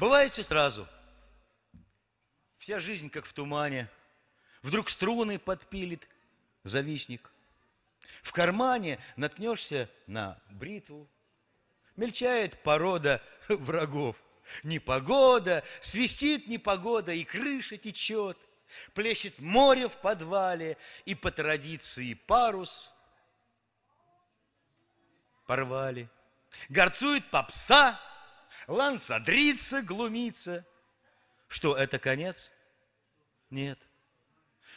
Бывает все сразу. Вся жизнь как в тумане. Вдруг струны подпилит завистник. В кармане наткнешься на бритву. Мельчает порода врагов. Непогода, свистит непогода, и крыша течет. Плещет море в подвале, и по традиции парус порвали. Горцует попса, лансадрица глумится. Что, это конец? Нет.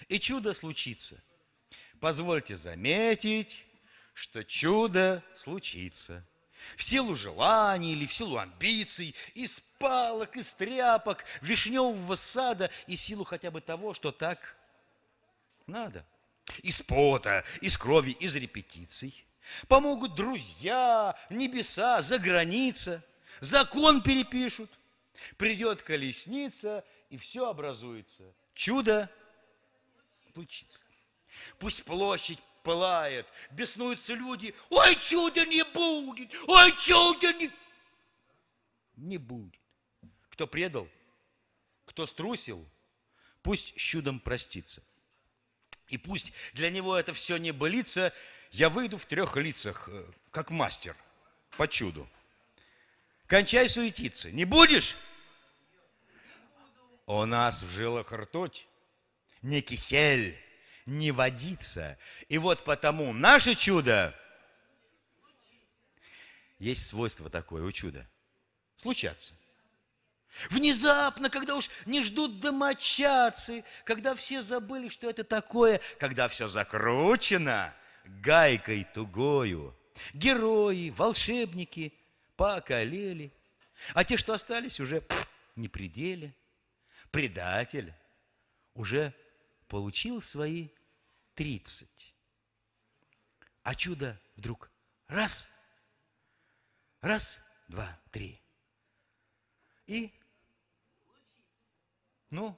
И чудо случится. Позвольте заметить, что чудо случится. В силу желаний или в силу амбиций, из палок, из тряпок, вишневого сада и силу хотя бы того, что так надо. Из пота, из крови, из репетиций. Помогут друзья, небеса, за граница – закон перепишут, придет колесница, и все образуется. Чудо случится. Пусть площадь пылает, беснуются люди. Ой, чуда не будет! Ой, чуда не... Не будет. Кто предал, кто струсил, пусть с чудом простится. И пусть для него это все не болится, я выйду в трех лицах, э, как мастер, по чуду кончай суетиться. Не будешь? У нас в жилах ртуть, не кисель, не водится. И вот потому наше чудо, есть свойство такое у чуда, случаться. Внезапно, когда уж не ждут домочадцы, когда все забыли, что это такое, когда все закручено гайкой тугою. Герои, волшебники – поколели. А те, что остались, уже не пределе. Предатель уже получил свои тридцать. А чудо вдруг раз, раз, два, три. И, ну,